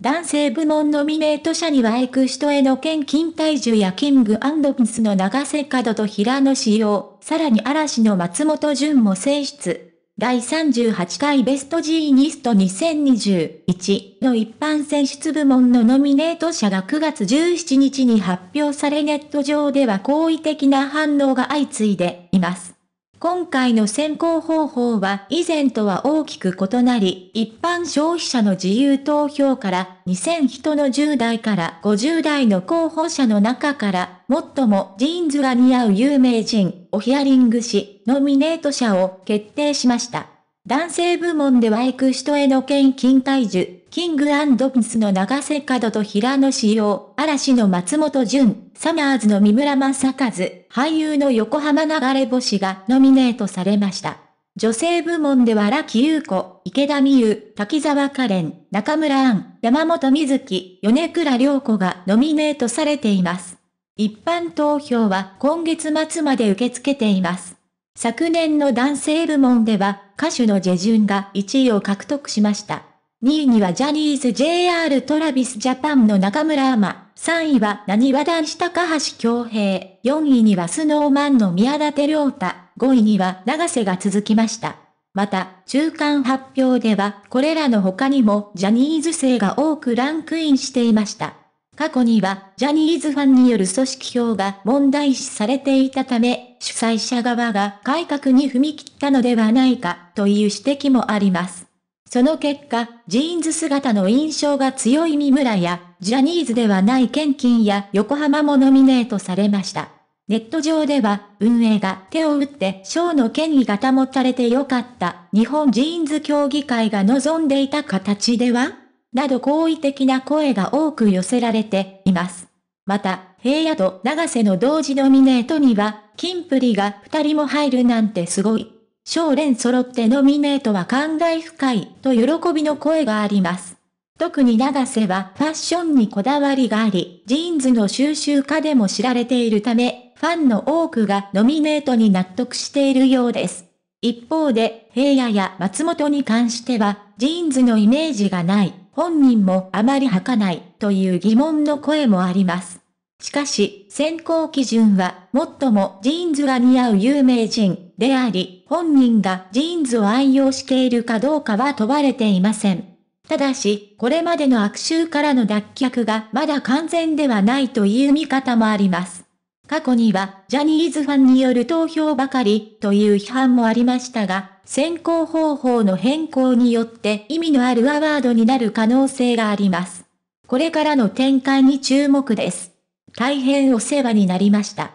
男性部門ノミネート者にはエクシトへの献金体重やキングピンスの長瀬角と平野志様、さらに嵐の松本潤も選出。第38回ベストジーニスト2021の一般選出部門のノミネート者が9月17日に発表されネット上では好意的な反応が相次いでいます。今回の選考方法は以前とは大きく異なり、一般消費者の自由投票から2000人の10代から50代の候補者の中から、最もジーンズが似合う有名人をヒアリングし、ノミネート者を決定しました。男性部門ではエクシトへの献金体樹、キングピンスの長瀬角と平野紫耀、嵐の松本潤、サマーズの三村正和、俳優の横浜流れ星がノミネートされました。女性部門では荒木優子、池田美優、滝沢カレン、中村アン、山本美月、米倉涼子がノミネートされています。一般投票は今月末まで受け付けています。昨年の男性部門では歌手のジェジュンが1位を獲得しました。2位にはジャニーズ JR トラビスジャパンの中村アマ、3位は何話男子高橋恭平、4位にはスノーマンの宮舘良太、5位には長瀬が続きました。また、中間発表では、これらの他にもジャニーズ勢が多くランクインしていました。過去には、ジャニーズファンによる組織票が問題視されていたため、主催者側が改革に踏み切ったのではないか、という指摘もあります。その結果、ジーンズ姿の印象が強い三村や、ジャニーズではない献金や横浜もノミネートされました。ネット上では、運営が手を打って、賞の権威が保たれてよかった、日本ジーンズ協議会が望んでいた形ではなど好意的な声が多く寄せられています。また、平野と長瀬の同時ノミネートには、キンプリが二人も入るなんてすごい。少連揃ってノミネートは感慨深いと喜びの声があります。特に長瀬はファッションにこだわりがあり、ジーンズの収集家でも知られているため、ファンの多くがノミネートに納得しているようです。一方で、平野や松本に関しては、ジーンズのイメージがない、本人もあまり履かない、という疑問の声もあります。しかし、選考基準は、最もジーンズが似合う有名人であり、本人がジーンズを愛用しているかどうかは問われていません。ただし、これまでの悪臭からの脱却がまだ完全ではないという見方もあります。過去には、ジャニーズファンによる投票ばかりという批判もありましたが、選考方法の変更によって意味のあるアワードになる可能性があります。これからの展開に注目です。大変お世話になりました。